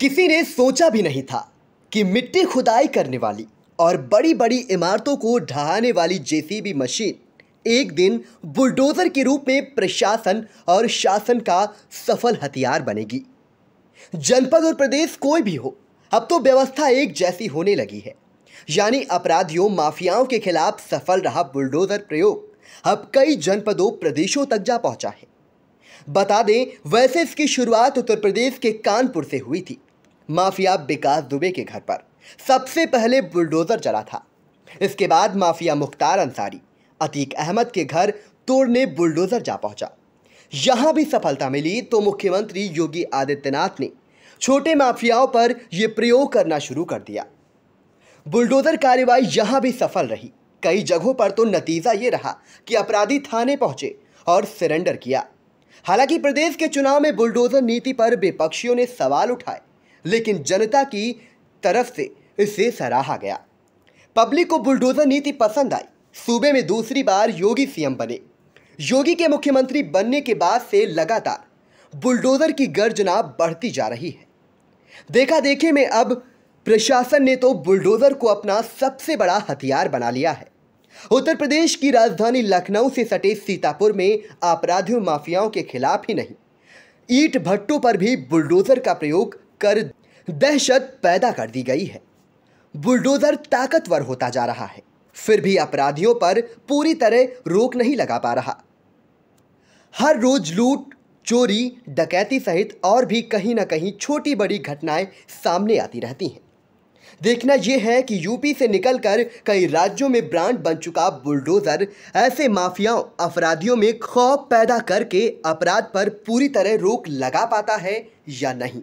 किसी ने सोचा भी नहीं था कि मिट्टी खुदाई करने वाली और बड़ी बड़ी इमारतों को ढहाने वाली जेसीबी मशीन एक दिन बुलडोज़र के रूप में प्रशासन और शासन का सफल हथियार बनेगी जनपद और प्रदेश कोई भी हो अब तो व्यवस्था एक जैसी होने लगी है यानी अपराधियों माफियाओं के खिलाफ सफल रहा बुलडोज़र प्रयोग अब कई जनपदों प्रदेशों तक जा पहुंचा है बता दें वैसे इसकी शुरुआत उत्तर प्रदेश के कानपुर से हुई थी माफिया विकास दुबे के घर पर सबसे पहले बुलडोजर चला था इसके बाद माफिया मुख्तार अंसारी अतीक अहमद के घर तोड़ने बुलडोजर जा पहुंचा यहां भी सफलता मिली तो मुख्यमंत्री योगी आदित्यनाथ ने छोटे माफियाओं पर यह प्रयोग करना शुरू कर दिया बुलडोजर कार्यवाही यहां भी सफल रही कई जगहों पर तो नतीजा ये रहा कि अपराधी थाने पहुंचे और सरेंडर किया हालांकि प्रदेश के चुनाव में बुलडोजर नीति पर विपक्षियों ने सवाल उठाए लेकिन जनता की तरफ से इसे सराहा गया पब्लिक को बुलडोजर नीति पसंद आई सूबे में दूसरी बार योगी सीएम बने योगी के मुख्यमंत्री बनने के बाद से लगातार बुलडोजर की गर्जना बढ़ती जा रही है देखा देखे में अब प्रशासन ने तो बुलडोजर को अपना सबसे बड़ा हथियार बना लिया है उत्तर प्रदेश की राजधानी लखनऊ से सटे सीतापुर में आपराधियों माफियाओं के खिलाफ ही नहीं ईट भट्टों पर भी बुलडोजर का प्रयोग कर दहशत पैदा कर दी गई है बुलडोजर ताकतवर होता जा रहा है फिर भी अपराधियों पर पूरी तरह रोक नहीं लगा पा रहा हर रोज लूट चोरी डकैती सहित और भी कहीं ना कहीं छोटी बड़ी घटनाएं सामने आती रहती हैं देखना यह है कि यूपी से निकलकर कई राज्यों में ब्रांड बन चुका बुलडोजर ऐसे माफियाओं अपराधियों में खौफ पैदा करके अपराध पर पूरी तरह रोक लगा पाता है या नहीं